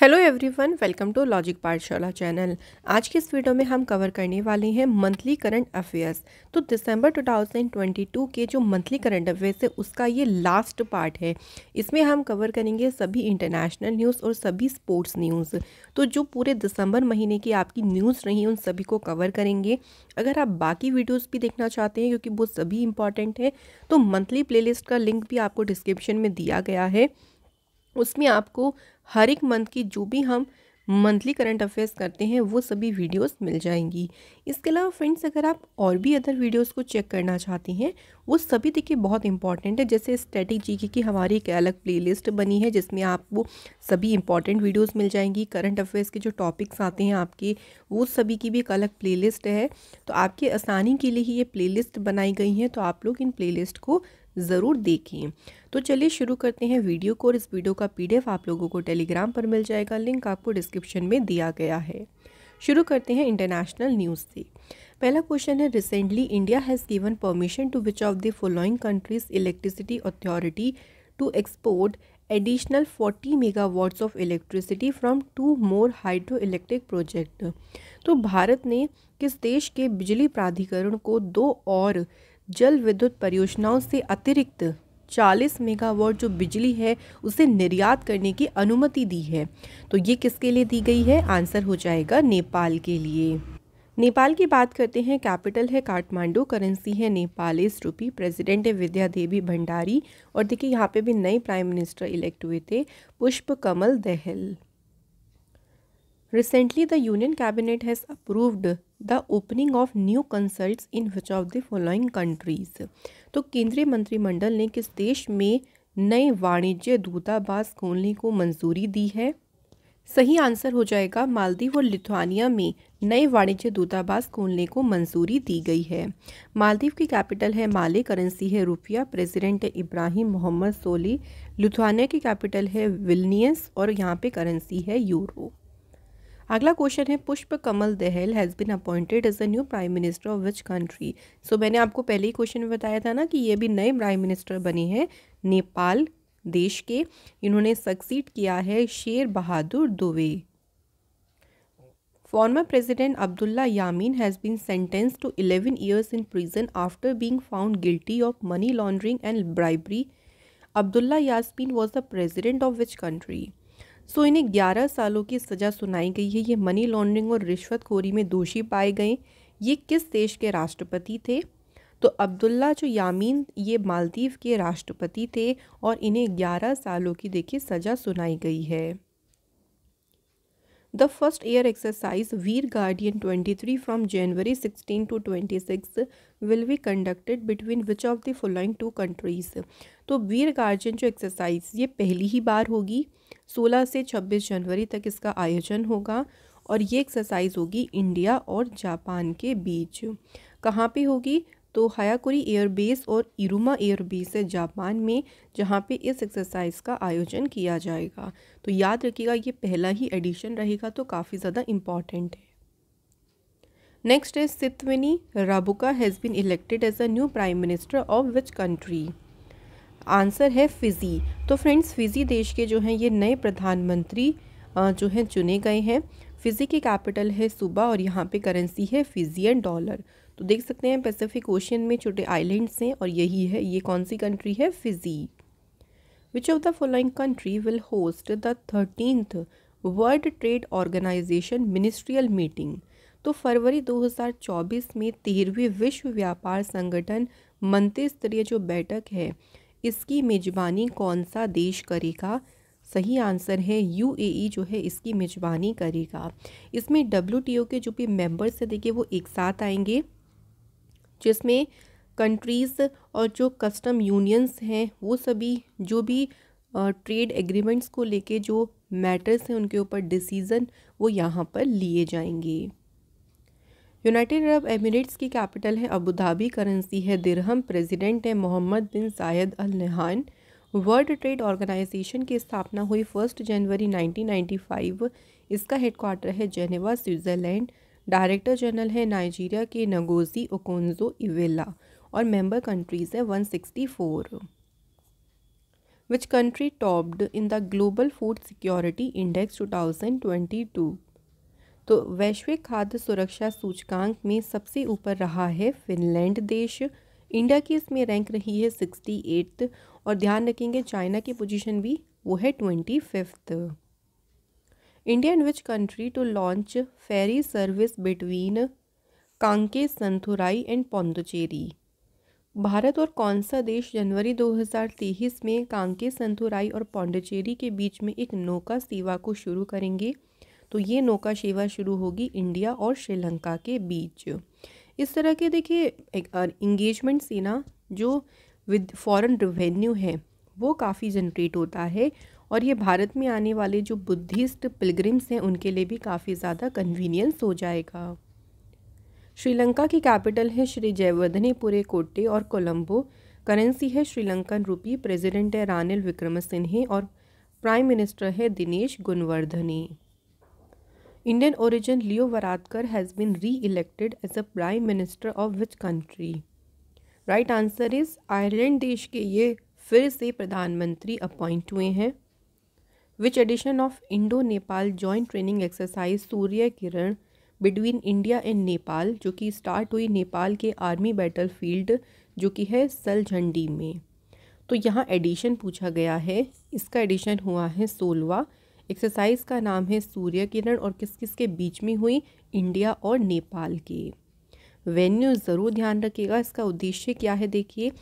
Hello everyone welcome to logic Pathshala channel आज की इस वीडियो में हम कवर करने वाले हैं मंथली करंट अफेयर्स तो दिसंबर 2022 के जो मंथली करंट अफेयर्स है उसका ये लास्ट पार्ट है इसमें हम कवर करेंगे सभी इंटरनेशनल न्यूज़ और सभी स्पोर्ट्स न्यूज़ तो जो पूरे दिसंबर महीने की आपकी न्यूज़ रही उन सभी को कवर करेंगे अगर आप बाकी वीडियोज़ भी देखना चाहते हैं क्योंकि वो सभी इंपॉर्टेंट हैं तो मंथली प्ले का लिंक भी आपको डिस्क्रिप्शन में दिया गया है उसमें आपको हर एक मंथ की जो भी हम मंथली करंट अफेयर्स करते हैं वो सभी वीडियोस मिल जाएंगी इसके अलावा फ्रेंड्स अगर आप और भी अदर वीडियोस को चेक करना चाहते हैं वो सभी देखिए बहुत इंपॉर्टेंट है जैसे स्टैटिक जीके की हमारी एक अलग प्लेलिस्ट बनी है जिसमें आपको सभी इंपॉर्टेंट वीडियोस मिल जाएंगी करंट अफेयर्स के जो टॉपिक्स आते हैं आपके वो सभी की भी एक अलग प्ले है तो आपके आसानी के लिए ही ये प्ले बनाई गई हैं तो आप लोग इन प्ले को ज़रूर देखें तो चलिए शुरू करते हैं वीडियो को और इस वीडियो का पीडीएफ आप लोगों को टेलीग्राम पर मिल जाएगा लिंक आपको डिस्क्रिप्शन में दिया गया है शुरू करते हैं इंटरनेशनल न्यूज़ से पहला क्वेश्चन है recently India has given permission to which of the following countries electricity authority to export additional 40 of electricity from two more hydro electric project तो भारत ने किस देश के बिजली प्राधिकरण को दो और जल विद्युत परियोजनाओं से अतिरिक्त 40 मेगावाट जो बिजली है उसे निर्यात करने की अनुमति दी है तो ये किसके लिए दी गई है आंसर हो जाएगा नेपाल के लिए नेपाल की बात करते हैं कैपिटल है काठमांडू करेंसी है नेपालीस रूपी प्रेसिडेंट है विद्या देवी भंडारी और देखिए यहाँ पे भी नए प्राइम मिनिस्टर इलेक्ट हुए थे पुष्प कमल दहल Recently, the Union Cabinet has approved the opening of new consults in which of the following countries? तो केंद्रीय मंत्रिमंडल ने किस देश में नए वाणिज्य दूतावास खोलने को मंजूरी दी है सही आंसर हो जाएगा मालदीव और लिथुआनिया में नए वाणिज्य दूतावास खोलने को मंजूरी दी गई है मालदीव की कैपिटल है माले करेंसी है रुपया प्रेसिडेंट है इब्राहिम मोहम्मद सोली लिथुआनिया की कैपिटल है विलनियस और यहाँ पे करेंसी है यूरो अगला क्वेश्चन है Pushpa Kamal Dahal has been appointed as a new prime minister of which country so मैंने आपको पहले ही क्वेश्चन में बताया था ना कि ये भी नए प्राइम मिनिस्टर बने हैं नेपाल देश के इन्होंने सक्सीड किया है Sher Bahadur Deuba former president Abdulla Yameen has been sentence to eleven years in prison after being found guilty of money laundering and bribery Abdulla Yameen was the president of which country so इन्हें 11 सालों की सज़ा सुनाई गई है ये मनी लॉन्ड्रिंग और रिश्वतखोरी में दोषी पाए गए ये किस देश के राष्ट्रपति थे तो अब्दुल्ला जो यामीन ये मालदीव के राष्ट्रपति थे और इन्हें 11 सालों की देखिए सज़ा सुनाई गई है the first air exercise Veer guardian 23 from January 16 to 26 will be conducted between which of the following two countries तो वीर गार्जियन जो एक्सरसाइज ये पहली ही बार होगी 16 से 26 जनवरी तक इसका आयोजन होगा और ये एक्सरसाइज होगी इंडिया और जापान के बीच कहाँ पे होगी तो हयाकुरी एयरबेस और इरुमा एयरबेस है जापान में जहाँ पे इस एक्सरसाइज का आयोजन किया जाएगा तो याद रखिएगा ये पहला ही एडिशन रहेगा तो काफ़ी ज़्यादा इम्पॉर्टेंट है नेक्स्ट है Sitiveni Rabuka has been elected as a new prime minister of which country answer है फिजी तो फ्रेंड्स फिजी देश के जो हैं ये नए प्रधानमंत्री जो हैं चुने गए हैं फिजी की कैपिटल है सूबा और यहाँ पे करेंसी है फिजियन डॉलर तो देख सकते हैं पैसिफिक ओशियन में छोटे आइलैंड्स हैं और यही है ये कौन सी कंट्री है Fiji which of the following country will host the thirteenth world trade organisation ministerial meeting तो फरवरी 2024 में तेरहवीं विश्व व्यापार संगठन मंत्री स्तरीय जो बैठक है इसकी मेज़बानी कौन सा देश करेगा सही आंसर है यूएई जो है इसकी मेज़बानी करेगा इसमें डब्ल्यू के जो भी मेंबर्स है देखिए वो एक साथ आएंगे जिसमें कंट्रीज़ और जो कस्टम यूनियंस हैं वो सभी जो भी ट्रेड एग्रीमेंट्स को लेके जो मैटर्स हैं उनके ऊपर डिसीज़न वो यहाँ पर लिए जाएंगे यूनाइटेड अरब एमिरेट्स की कैपिटल है अबू धाबी करेंसी है दिरहम प्रेसिडेंट है मोहम्मद बिन जायद अल नहान वर्ल्ड ट्रेड ऑर्गेनाइजेशन की स्थापना हुई फर्स्ट जनवरी 1995 इसका हेडक्वार्टर है जेनेवा स्विट्ज़रलैंड डायरेक्टर जनरल है नाइजीरिया के नगोजी ओकोन्जो इवेला और मेंबर कंट्रीज़ है 164 which country topped in the global food security index to तो वैश्विक खाद्य सुरक्षा सूचकांक में सबसे ऊपर रहा है फिनलैंड देश इंडिया की इसमें रैंक रही है सिक्सटी एट्थ और ध्यान रखेंगे चाइना की पोजीशन भी वो है twenty fifth India and which country to launch ferry service between Kankesanthurai and Puducherry Bharat और कौन सा देश जनवरी 2023 में कांके संथुराई और पौंडचेरी के बीच में एक नौका सेवा को शुरू करेंगे तो ये नौका सेवा शुरू होगी इंडिया और श्रीलंका के बीच इस तरह के देखिए इंगेजमेंट से ना जो विद फॉरेन रिवेन्यू है वो काफ़ी जनरेट होता है और ये भारत में आने वाले जो बुद्धिस्ट पिलग्रिम्स हैं उनके लिए भी काफ़ी ज़्यादा कन्वीनियंस हो जाएगा श्रीलंका की कैपिटल है श्री जयवर्धनीपुरे कोटे और कोलंबो करेंसी है श्रीलंकन रूपी प्रेसिडेंट है रानिल विक्रमसिन्हे और प्राइम मिनिस्टर है Dinesh Gunawardena Indian origin Leo Varadkar has been re elected as a prime minister of which country right answer is Ireland देश के ये फिर से प्रधानमंत्री अपॉइंट हुए हैं which edition of Indo Nepal joint training exercise Surya Kiran between India and Nepal जो कि स्टार्ट हुई नेपाल के आर्मी बैटल फील्ड जो कि है सलझंडी में तो यहाँ एडिशन पूछा गया है इसका एडिशन हुआ है सोलवा एक्सरसाइज का नाम है सूर्य किरण और किस किस के बीच में हुई इंडिया और नेपाल के वेन्यू ज़रूर ध्यान रखिएगा इसका उद्देश्य क्या है देखिए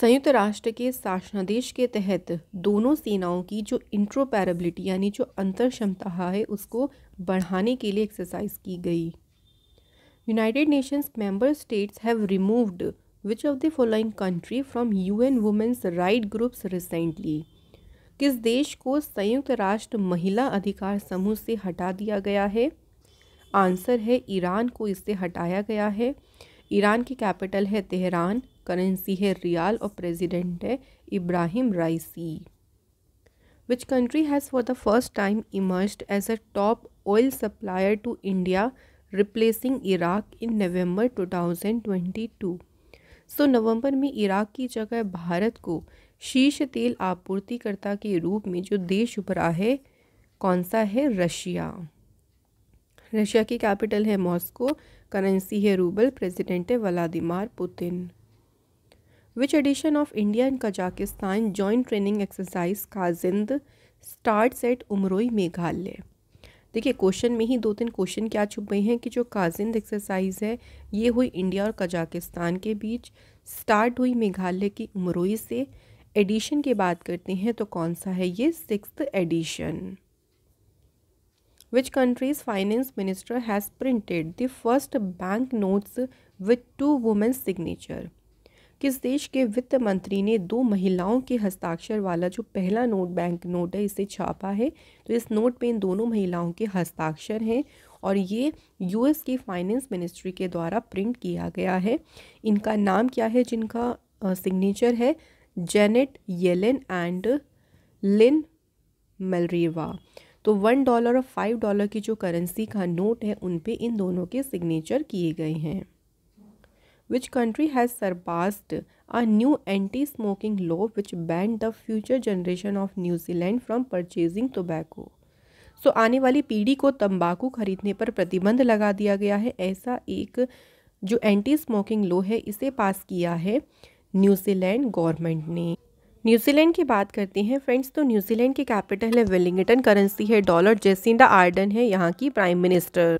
संयुक्त राष्ट्र के शासनादेश के तहत दोनों सेनाओं की जो इंट्रोपेरेबिलिटी यानी जो अंतर क्षमता है उसको बढ़ाने के लिए एक्सरसाइज की गई United Nations member states have removed which of the following country from UN women's rights groups recently किस देश को संयुक्त राष्ट्र महिला अधिकार समूह से हटा दिया गया है आंसर है ईरान को इससे हटाया गया है ईरान की कैपिटल है तेहरान करेंसी है रियाल और प्रेसिडेंट है Ebrahim Raisi which country has for the first time emerged as a top oil supplier to India replacing Iraq in November 2022. So so, नवंबर में इराक की जगह भारत को शीर्ष तेल आपूर्तिकर्ता के रूप में जो देश उभरा है कौन सा है रशिया रशिया की कैपिटल है मॉस्को करेंसी है रूबल प्रेसिडेंट है Vladimir Putin which edition of India and Kazakhstan joint training exercise Kazind start set Umroi Meghalaya देखिए क्वेश्चन में ही दो तीन क्वेश्चन क्या गए हैं कि जो काजिंद एक्सरसाइज है ये हुई इंडिया और कजाकिस्तान के बीच स्टार्ट हुई मेघालय की उमरोई से एडिशन की बात करते हैं तो कौन सा है ये six edition which countries finance minister has printed the first bank notes with two women's signature किस देश के वित्त मंत्री ने दो महिलाओं के हस्ताक्षर वाला जो पहला नोट बैंक नोट है इसे छापा है तो इस नोट पे इन दोनों महिलाओं के हस्ताक्षर हैं और ये यूएस की फाइनेंस मिनिस्ट्री के द्वारा प्रिंट किया गया है इनका नाम क्या है जिनका सिग्नेचर है जेनेट येलिन एंड लिन मलरीवा तो वन डॉलर और फाइव डॉलर की जो करेंसी का नोट है उन पे इन दोनों के सिग्नेचर किए गए हैं which country has surpassed a new anti smoking law which banned the future generation of New Zealand from purchasing tobacco so आने वाली पीढ़ी को तंबाकू खरीदने पर प्रतिबंध लगा दिया गया है ऐसा एक जो एंटी स्मोकिंग लॉ है इसे पास किया है न्यूजीलैंड गवर्नमेंट ने न्यूजीलैंड की बात करते हैं फ्रेंड्स तो न्यूजीलैंड की कैपिटल है वेलिंगटन करेंसी है डॉलर जेसिंडा आर्डन है यहाँ की प्राइम मिनिस्टर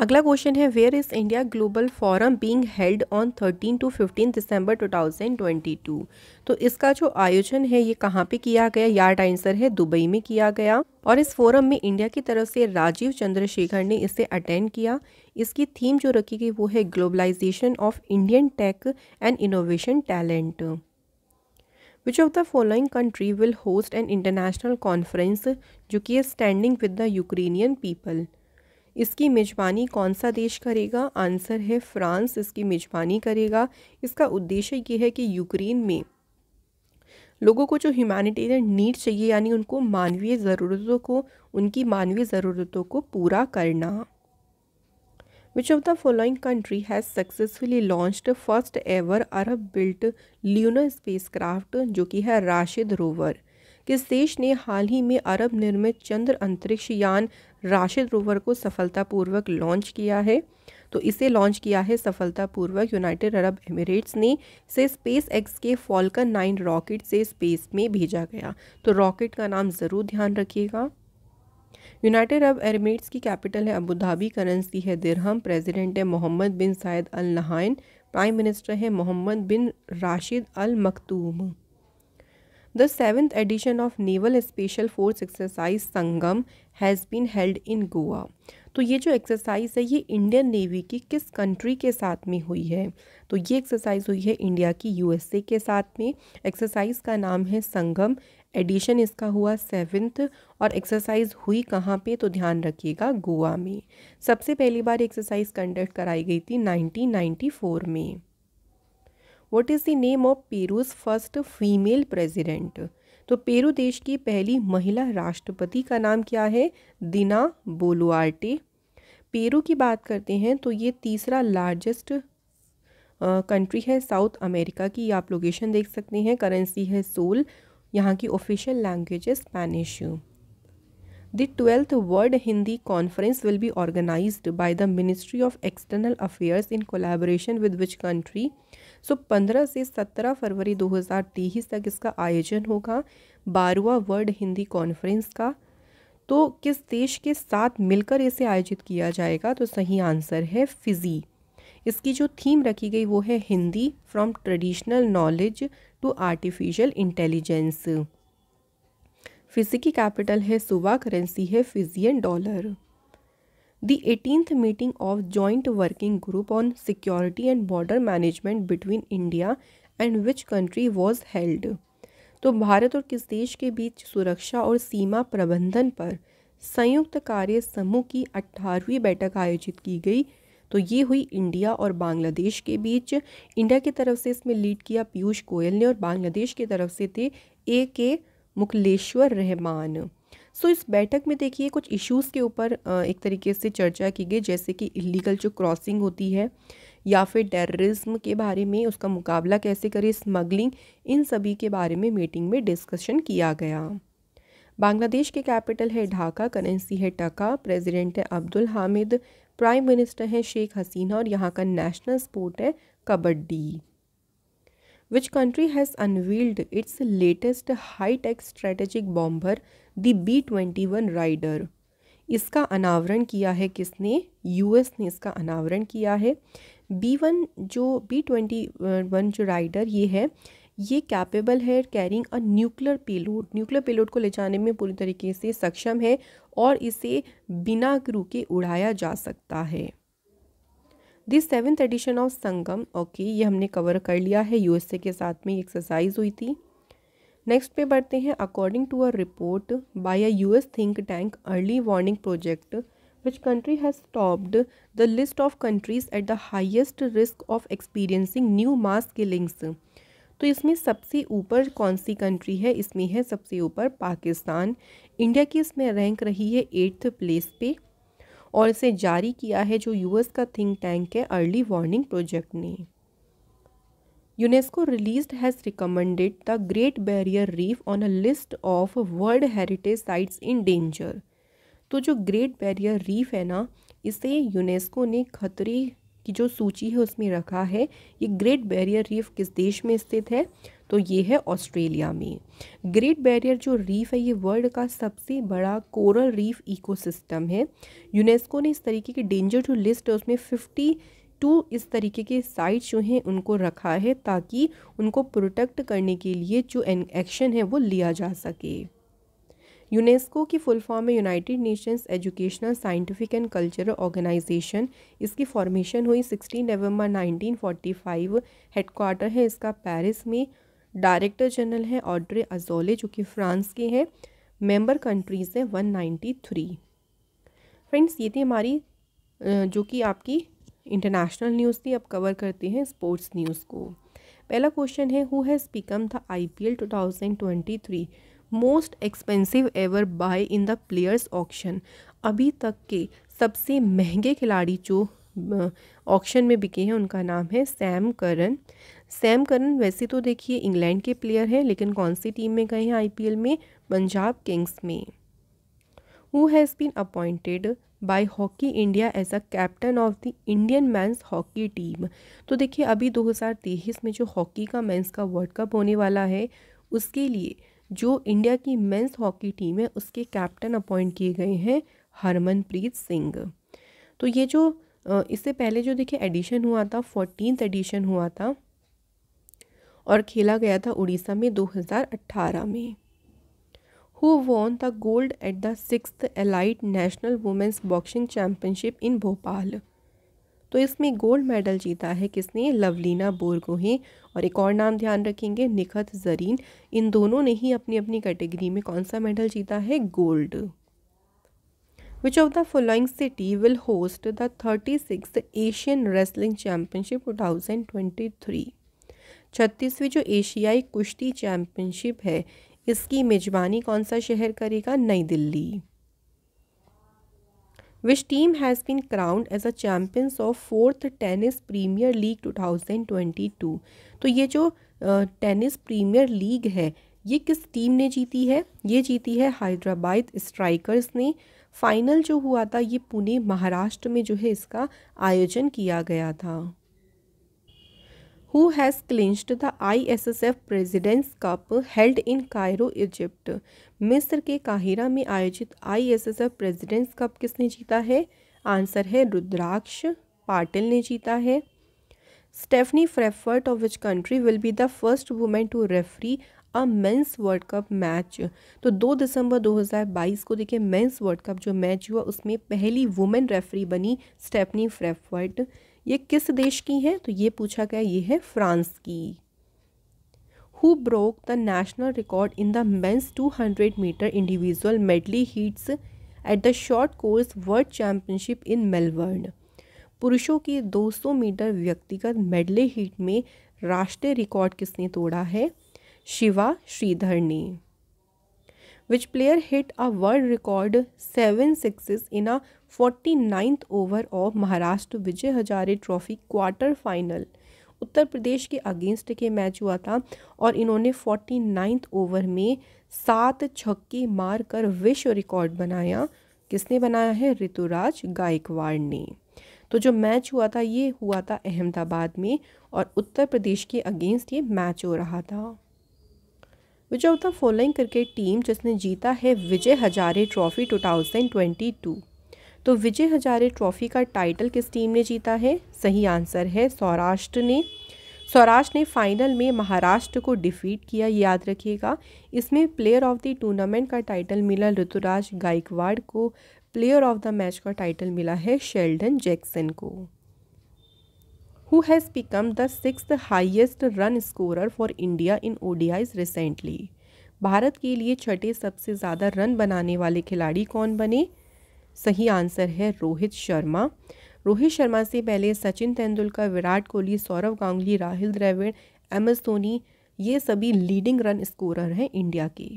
अगला क्वेश्चन है where is India global forum being held on 13 to 15 December 2022 तो इसका जो आयोजन है ये कहाँ पे किया गया यार्ड आंसर है दुबई में किया गया और इस फोरम में इंडिया की तरफ से राजीव चंद्रशेखर ने इसे अटेंड किया इसकी थीम जो रखी गई वो है globalisation of Indian tech and innovation talent which of the following country will host an international conference जो कि standing with the Ukrainian people इसकी मेजबानी कौन सा देश करेगा आंसर है फ्रांस इसकी मेजबानी करेगा इसका उद्देश्य ये है कि यूक्रेन में लोगों को जो ह्यूमैनिटेरियन नीड चाहिए यानी उनको मानवीय ज़रूरतों को उनकी मानवीय ज़रूरतों को पूरा करना Which of the following country has successfully launched first ever Arab built lunar spacecraft जो कि है राशिद रोवर किस देश ने हाल ही में अरब निर्मित चंद्र अंतरिक्ष यान राशिद रोवर को सफलतापूर्वक लॉन्च किया है तो इसे लॉन्च किया है सफलतापूर्वक यूनाइटेड अरब एमिरेट्स ने इसे स्पेस एक्स के फॉल्कन नाइन रॉकेट से स्पेस में भेजा गया तो रॉकेट का नाम ज़रूर ध्यान रखिएगा यूनाइटेड अरब एमिरेट्स की कैपिटल है अबू धाबी करेंसी है दिरहम प्रेसिडेंट है मोहम्मद बिन सायद अल नहान प्राइम मिनिस्टर है Mohammed bin Rashid Al Maktoum the seventh edition of naval special force exercise Sangam has been held in Goa तो ये जो एक्सरसाइज है ये इंडियन नेवी की किस कंट्री के साथ में हुई है तो ये एक्सरसाइज हुई है इंडिया की यूएसए के साथ में एक्सरसाइज का नाम है संगम एडिशन इसका हुआ सेवन्थ और एक्सरसाइज हुई कहाँ पे तो ध्यान रखिएगा गोवा में सबसे पहली बार एक्सरसाइज कंडक्ट कराई गई थी 1994 में what is the name of Peru's first female president तो पेरू देश की पहली महिला राष्ट्रपति का नाम क्या है दिना बोलुआर्टे पेरू की बात करते हैं तो ये तीसरा लार्जेस्ट कंट्री है साउथ अमेरिका की आप लोकेशन देख सकते हैं करेंसी है सोल यहाँ की ऑफिशियल लैंग्वेज है Spanish the twelfth world Hindi conference will be organise by the ministry of external affairs in collaboration with which country so पंद्रह से सत्रह फरवरी दो हज़ार तेईस तक इसका आयोजन होगा बारवा वर्ल्ड हिंदी कॉन्फ्रेंस का तो किस देश के साथ मिलकर इसे आयोजित किया जाएगा तो सही आंसर है फिजी इसकी जो थीम रखी गई वो है Hindi from traditional knowledge to artificial intelligence Fiji की कैपिटल है सुबह करेंसी है Fijian dollar the eighteenth meeting of joint working group on security and border management between India and which country was held तो भारत और किस देश के बीच सुरक्षा और सीमा प्रबंधन पर संयुक्त कार्य समूह की अट्ठारहवीं बैठक आयोजित की गई तो ये हुई इंडिया और बांग्लादेश के बीच इंडिया की तरफ से इसमें लीड किया पीयूष गोयल ने और बांग्लादेश की तरफ से थे ए के मुखलेश्वर रहमान सो so, इस बैठक में देखिए कुछ इश्यूज़ के ऊपर एक तरीके से चर्चा की गई जैसे कि इलीगल जो क्रॉसिंग होती है या फिर टेररिज्म के बारे में उसका मुकाबला कैसे करें स्मगलिंग इन सभी के बारे में मीटिंग में डिस्कशन किया गया बांग्लादेश के कैपिटल है ढाका करेंसी है टका प्रेसिडेंट है अब्दुल हामिद प्राइम मिनिस्टर हैं शेख हसीना और यहाँ का नेशनल स्पोर्ट है kabaddi country has unveiled its latest high tech strategic bomber the B twenty one Raider इसका अनावरण किया है किसने यूएस ने इसका अनावरण किया है बी वन जो बी ट्वेंटी वन जो राइडर ये है ये कैपेबल है carrying a nuclear payload nuclear payload को ले जाने में पूरी तरीके से सक्षम है और इसे बिना क्रू के उड़ाया जा सकता है this seventh edition of Sangam okay ये हमने कवर कर लिया है यूएसए के साथ में एक्सरसाइज हुई थी नेक्स्ट पे बढ़ते हैं according to a report by a US think tank early warning project which country has topped the list of countries at the highest risk of experiencing new mass killings तो इसमें सबसे ऊपर कौन सी कंट्री है इसमें है सबसे ऊपर पाकिस्तान इंडिया की इसमें रैंक रही है एट्थ प्लेस पे और इसे जारी किया है जो यूएस का थिंक टैंक है अर्ली वार्निंग प्रोजेक्ट ने UNESCO release has recommended the Great Barrier Reef on a list of world heritage sites in danger तो जो ग्रेट बैरियर रीफ है ना इसे यूनेस्को ने खतरे की जो सूची है उसमें रखा है ये ग्रेट बैरियर रीफ किस देश में स्थित है तो ये है ऑस्ट्रेलिया में ग्रेट बैरियर जो रीफ है ये वर्ल्ड का सबसे बड़ा कोरल रीफ इकोसिस्टम है यूनेस्को ने इस तरीके की डेंजर जो लिस्ट है उसमें फिफ्टी टू इस तरीके के साइट्स जो हैं उनको रखा है ताकि उनको प्रोटेक्ट करने के लिए जो एक्शन है वो लिया जा सके यूनेस्को की फुल फॉर्म है United Nations Educational Scientific and Cultural Organization इसकी फॉर्मेशन हुई 16 नवंबर 1945 हेडक्वार्टर है इसका पेरिस में डायरेक्टर जनरल है ऑड्रे अजोले जो कि फ्रांस के हैं मेंबर कंट्रीज़ हैं 193 फ्रेंड्स ये थी हमारी जो कि आपकी इंटरनेशनल न्यूज़ थी अब कवर करते हैं स्पोर्ट्स न्यूज़ को पहला क्वेश्चन है who has become the I P L two thousand twenty three most expensive ever buy in the players auction अभी तक के सबसे महंगे खिलाड़ी जो ऑक्शन में बिके हैं उनका नाम है सैम करन सैम करन वैसे तो देखिए इंग्लैंड के प्लेयर हैं लेकिन कौन सी टीम में गए हैं आईपीएल में पंजाब किंग्स में who has been appointed by Hockey India as a captain of the Indian men's hockey team तो देखिए अभी 2023 में जो हॉकी का मेंस का वर्ल्ड कप होने वाला है उसके लिए जो इंडिया की मेंस हॉकी टीम है उसके कैप्टन अपॉइंट किए गए हैं हरमनप्रीत सिंह तो ये जो इससे पहले जो देखिए एडिशन हुआ था फोर्टीन एडिशन हुआ था और खेला गया था उड़ीसा में 2018 में who won the gold at the six elite national women's boxing championship in Bhopal तो इसमें गोल्ड मेडल जीता है किसने लवलीना बोरगोहें और एक और नाम ध्यान रखेंगे निखत जरीन इन दोनों ने ही अपनी अपनी कैटेगरी में कौन सा मेडल जीता है gold which of the city will host the thirty six Asian wrestling championship two thousand twenty three छत्तीसवीं जो एशियाई कुश्ती चैम्पियनशिप है इसकी मेजबानी कौन सा शहर करेगा नई Delhi which team has been crowned as a champions of fourth tennis premier league 2022 तो ये जो टेनिस प्रीमियर लीग है ये किस टीम ने जीती है ये जीती है हैदराबाद स्ट्राइकर्स ने फाइनल जो हुआ था ये पुणे महाराष्ट्र में जो है इसका आयोजन किया गया था who has clinched the I S S F presidents cup held in Cairo Egypt मिस्र के काहिरा में आयोजित आई एफ प्रेसिडेंट्स कप किसने जीता है आंसर है रुद्राक्ष पाटिल ने जीता है Stephanie Frappart of which country will be the first women to referee a men's world cup match तो 2 दिसंबर 2022 को देखिए मेंस वर्ल्ड कप जो मैच हुआ उसमें पहली वुमेन रेफरी बनी स्टेफनी फ्रेफर्ट ये किस देश की है तो ये पूछा गया ये है फ्रांस की who broke the national record in the men's two hundred metre individual medley heats at the short course world championship in Melbourne पुरुषों की दो सौ मीटर व्यक्तिगत मेडली हीट में राष्ट्रीय रिकॉर्ड किसने तोड़ा है शिवा श्रीधर ने which player hit a world record seven six in a forty ninth over of Maharashtra Vijay Hazare trophy quarter final Uttar Pradesh के अगेंस्ट के मैच हुआ था और इन्होंने फोर्टी नाइन्थ ओवर में सात छक्के मार कर विश्व रिकॉर्ड बनाया किसने बनाया है ऋतुराज गायकवाड़ ने तो जो मैच हुआ था ये हुआ था अहमदाबाद में और उत्तर प्रदेश के अगेंस्ट ये मैच हो रहा था which of the following cricket team जिसने जीता है विजय हजारे ट्रॉफी 2022 तो विजय हजारे ट्रॉफी का टाइटल किस टीम ने जीता है सही आंसर है सौराष्ट्र ने सौराष्ट्र ने फाइनल में महाराष्ट्र को डिफीट किया याद रखिएगा इसमें प्लेयर ऑफ द टूर्नामेंट का टाइटल मिला ऋतुराज गायकवाड़ को प्लेयर ऑफ द मैच का टाइटल मिला है शेल्डन जैक्सन को who has become the six highest run scorer for India in ODIs recently Bharat के लिए छठे सबसे ज़्यादा रन बनाने वाले खिलाड़ी कौन बने सही आंसर है रोहित शर्मा रोहित शर्मा से पहले सचिन तेंदुलकर विराट कोहली सौरव गांगुली राहुल द्रविड़ एम एस धोनी ये सभी लीडिंग रन स्कोरर हैं इंडिया के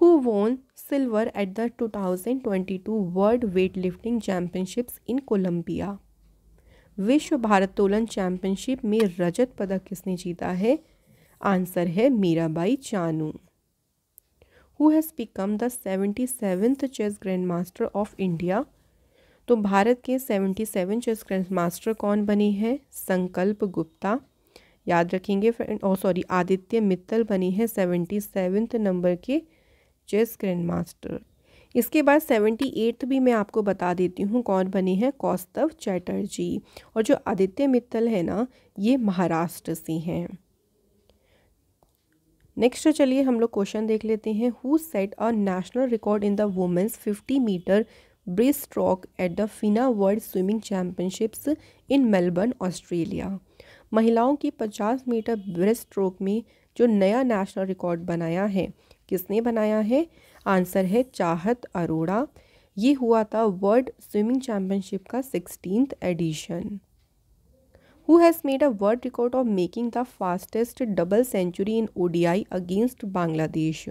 who won silver at the 2022 world weight lifting championships in Colombia विश्व भारतोलन चैम्पियनशिप में रजत पदक किसने जीता है आंसर है Mirabai Chanu who has become the seventy seventh chess grand master of India तो भारत के seventy seven chess grand master कौन बने हैं संकल्प गुप्ता याद रखेंगे oh sorry oh, Aditya Mittal बनी है सेवेंटी सेवन्थ नंबर के चेस ग्रैंड मास्टर इसके बाद सेवेंटी एट्थ भी मैं आपको बता देती हूँ कौन बनी है कौस्तव चैटर्जी और जो आदित्य मित्तल है ना ये महाराष्ट्र से हैं नेक्स्ट तो चलिए हम लोग क्वेश्चन देख लेते हैं who set a national record in the women's 50 metre breaststroke at the FINA world swimming championships in Melbourne Australia महिलाओं की 50 मीटर ब्रिज स्ट्रोक में जो नया नेशनल रिकॉर्ड बनाया है किसने बनाया है आंसर है चाहत अरोड़ा ये हुआ था वर्ल्ड स्विमिंग चैम्पियनशिप का sixteen edition who has made a world record of making the fastest double century in ODI against Bangladesh.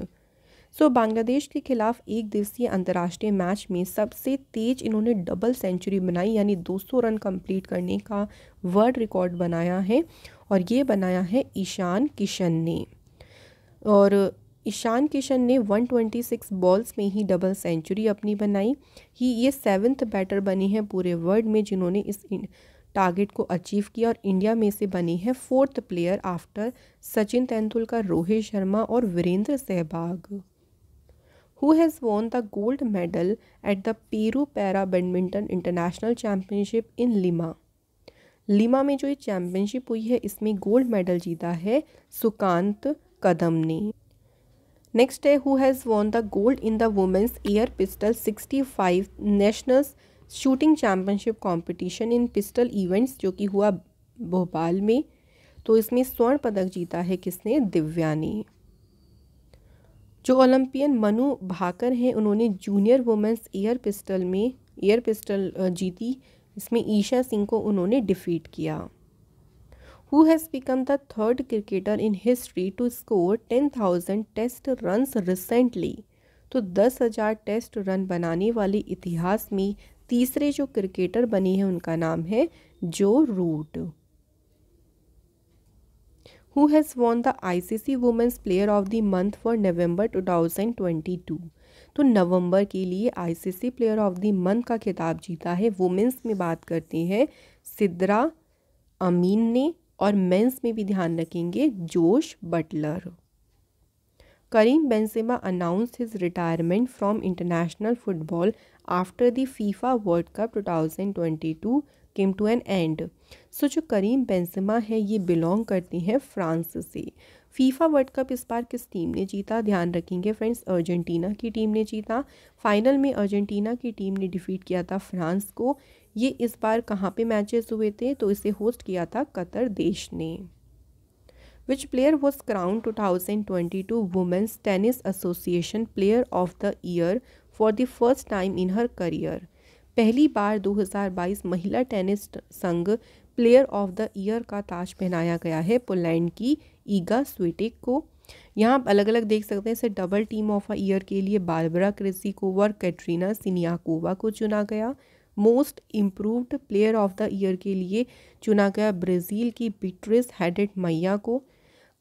So so, Bangladesh के खिलाफ एक दिवसीय अंतर्राष्ट्रीय मैच में सबसे तेज इन्होंने डबल सेंचुरी बनाई यानी 200 रन कंप्लीट करने का वर्ल्ड रिकॉर्ड बनाया है और ये बनाया है ईशान किशन ने और ईशान किशन ने 126 बॉल्स में ही डबल सेंचुरी अपनी बनाई ही ये सेवन्थ बैटर बने हैं पूरे वर्ल्ड में जिन्होंने इस टारगेट को अचीव किया और इंडिया में से बने हैं fourth player after Sachin Tendulkar Rohit Sharma और Virender Sehwag who has won the gold medal at the Peru para badminton international championship in Lima Lima में जो ये चैम्पियनशिप हुई है इसमें गोल्ड मेडल जीता है सुकांत कदम ने नेक्स्ट है who has won the gold in the women's air pistol sixty five nationals shooting championship competition in pistol events जो कि हुआ भोपाल में तो इसमें स्वर्ण पदक जीता है किसने दिव्या ने जो ओलंपियन मनु भाकर हैं उन्होंने जूनियर वुमेंस एयर पिस्टल में एयर पिस्टल जीती इसमें ईशा सिंह को उन्होंने डिफीट किया has become the third cricketer in history to score ten thousand test run recently तो दस हज़ार टेस्ट रन बनाने वाले इतिहास में तीसरे जो क्रिकेटर बनी है उनका नाम है Joe Root who has won the ICC women's player of the month for November 2022 तो नवंबर के लिए ICC player of the month का खिताब जीता है वुमेंस में बात करते हैं सिद्रा अमीन ने और मेंस में भी ध्यान रखेंगे Jos Buttler Karim Benzema announce his retirement from international football after the FIFA world cup 2022 came to an end so जो करीम बेंसमा है ये बिलोंग करती हैं फ्रांस से फीफा वर्ल्ड कप इस बार किस टीम ने जीता ध्यान रखेंगे फ्रेंड्स अर्जेंटीना की टीम ने जीता फाइनल में अर्जेंटीना की टीम ने डिफीट किया था फ्रांस को ये इस बार कहाँ पे मैचेस हुए थे तो इसे होस्ट किया था कतर देश ने which player was crowned two thousand twenty two women's tennis association player of the year for the first time in her career पहली बार 2022 महिला टेनिस संघ प्लेयर ऑफ द ईयर का ताज पहनाया गया है पोलैंड की ईगा स्वीटिक को यहाँ आप अलग अलग देख सकते हैं इसे double team of a year के लिए बारबरा क्रेसिकोवा और कैटरीना सिनियाकोवा को चुना गया most improved player of the year के लिए चुना गया ब्राज़ील की बिट्रिस हैडेट मैया को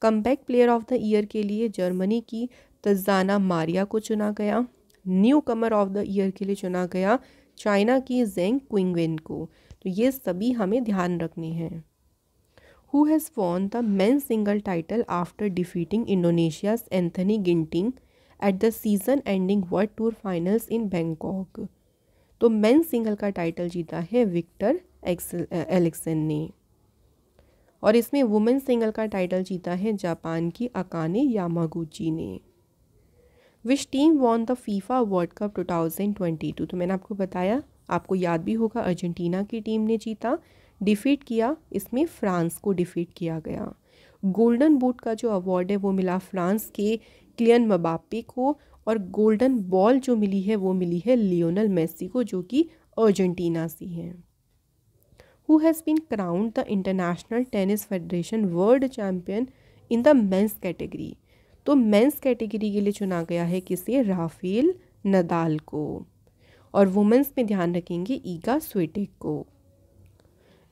comeback player of the year के लिए जर्मनी की तजाना मारिया को चुना गया newcomer of the year के लिए चुना गया चाइना की जेंग क्विंगविन को तो ये सभी हमें ध्यान रखने हैं who has won the men single title after defeating Indonesia's Anthony Ginting at the season ending world tour finals in Bangkok तो मैन सिंगल का टाइटल जीता है विक्टर एलेक्सन ने और इसमें वुमेन सिंगल का टाइटल जीता है जापान की अकाने यामागुची ने which team won the FIFA world cup 2022 तो मैंने आपको बताया आपको याद भी होगा अर्जेंटीना की टीम ने जीता डिफीट किया इसमें फ्रांस को डिफीट किया गया गोल्डन बूट का जो अवार्ड है वो मिला फ्रांस के क्लियन मबापे को और गोल्डन बॉल जो मिली है वो मिली है लियोनल मेसी को जो कि अर्जेंटीना से हैं who has been crowned the International Tennis Federation World Champion in the men's category. तो मेंस कैटेगरी के लिए चुना गया है किसे राफेल नदाल को और वुमेंस में ध्यान रखेंगे ईगा स्वेटिक को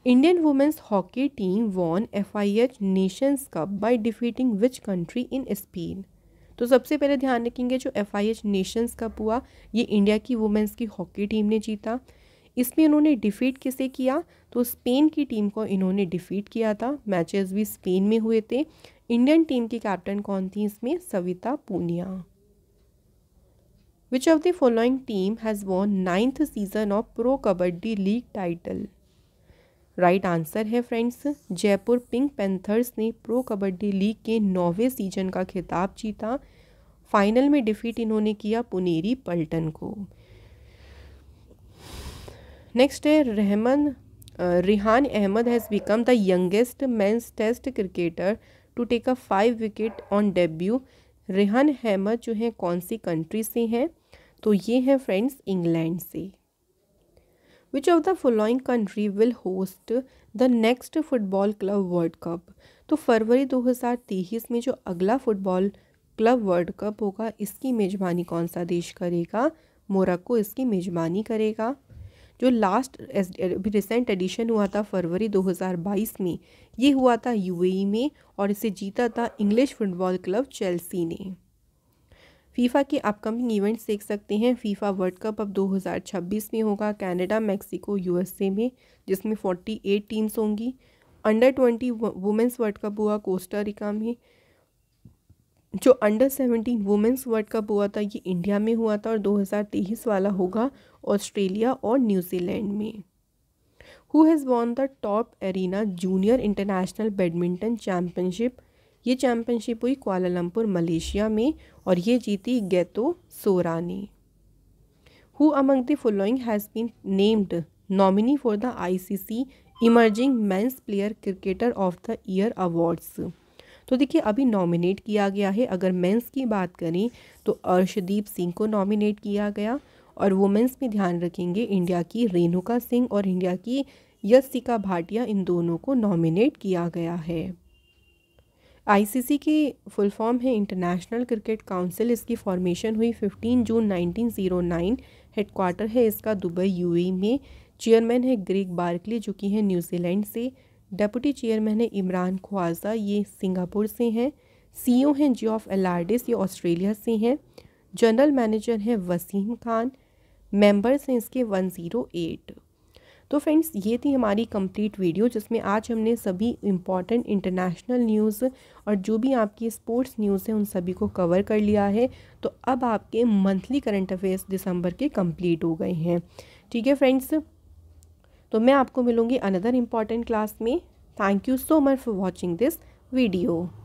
Indian women's hockey team won F I H nations cup by defeating which country in Spain तो सबसे पहले ध्यान रखेंगे जो F I H nations cup हुआ ये इंडिया की वुमेंस की हॉकी टीम ने जीता इसमें इन्होंने डिफ़ीट किसे किया तो स्पेन की टीम को इन्होंने डिफ़ीट किया था मैचेस भी स्पेन में हुए थे इंडियन टीम की कैप्टन कौन थी इसमें Savita Punia which of the following team has won ninth season of pro kabaddi league title right answer है फ्रेंड्स जयपुर पिंक पेंथर्स ने प्रो कबड्डी लीग के नौवे सीजन का खिताब जीता फाइनल में डिफीट इन्होंने किया पुनेरी पल्टन को नेक्स्ट है Rehman Rehan Ahmed has become the youngest men's test cricketer to take a five wicket on debut Rehan Ahmed जो है कौन सी कंट्री से हैं तो ये हैं फ्रेंड्स इंग्लैंड से which of the following country will host the next football club world cup तो फरवरी 2023 में जो अगला फुटबॉल क्लब वर्ल्ड कप होगा इसकी मेज़बानी कौन सा देश करेगा मोरक्को इसकी मेज़बानी करेगा जो लास्ट अभी रिसेंट एडिशन हुआ था फरवरी 2022 में ये हुआ था यूएई e में और इसे जीता था इंग्लिश फुटबॉल क्लब चेल्सी ने फीफा के अपकमिंग इवेंट्स देख सकते हैं फीफा वर्ल्ड कप अब 2026 में होगा कनाडा मैक्सिको यूएसए में जिसमें 48 टीम्स होंगी अंडर 20 वुमेंस वर्ल्ड कप हुआ कोस्टा रिका में जो अंडर 17 वुमेंस वर्ल्ड कप हुआ था ये इंडिया में हुआ था और 2023 वाला होगा ऑस्ट्रेलिया और न्यूजीलैंड में who has won the top arena junior international badminton championship ये चैम्पियनशिप हुई कुआलालंपुर मलेशिया में और ये जीती गैतो सोरा ने who among the following has been named nominee for the ICC emerging men's player cricketer of the year awards तो देखिए अभी नॉमिनेट किया गया है अगर मेंस की बात करें तो अर्शदीप सिंह को नॉमिनेट किया गया और वुमेंस में ध्यान रखेंगे इंडिया की रेणुका सिंह और इंडिया की यस्तिका भाटिया इन दोनों को नॉमिनेट किया गया है आईसीसी की फुल फॉर्म है इंटरनेशनल क्रिकेट काउंसिल इसकी फॉर्मेशन हुई 15 जून 1909 हेडक्वार्टर है इसका दुबई यूएई e में चेयरमैन है ग्रीक बार्कली जो कि है न्यूजीलैंड से डेप्यूटी चेयरमैन है इमरान ख्वाजा ये सिंगापुर से हैं सीईओ e हैं जी ऑफ एलार्डिस ये ऑस्ट्रेलिया से हैं जनरल मैनेजर हैं वसीम खान मेंबर्स हैं इसके 108 तो फ्रेंड्स ये थी हमारी कंप्लीट वीडियो जिसमें आज हमने सभी इम्पॉर्टेंट इंटरनेशनल न्यूज़ और जो भी आपकी स्पोर्ट्स न्यूज़ है उन सभी को कवर कर लिया है तो अब आपके मंथली करंट अफेयर्स दिसंबर के कम्प्लीट हो गए हैं ठीक है फ्रेंड्स तो मैं आपको मिलूँगी अनदर इम्पॉर्टेंट क्लास में thank you so much for watching this video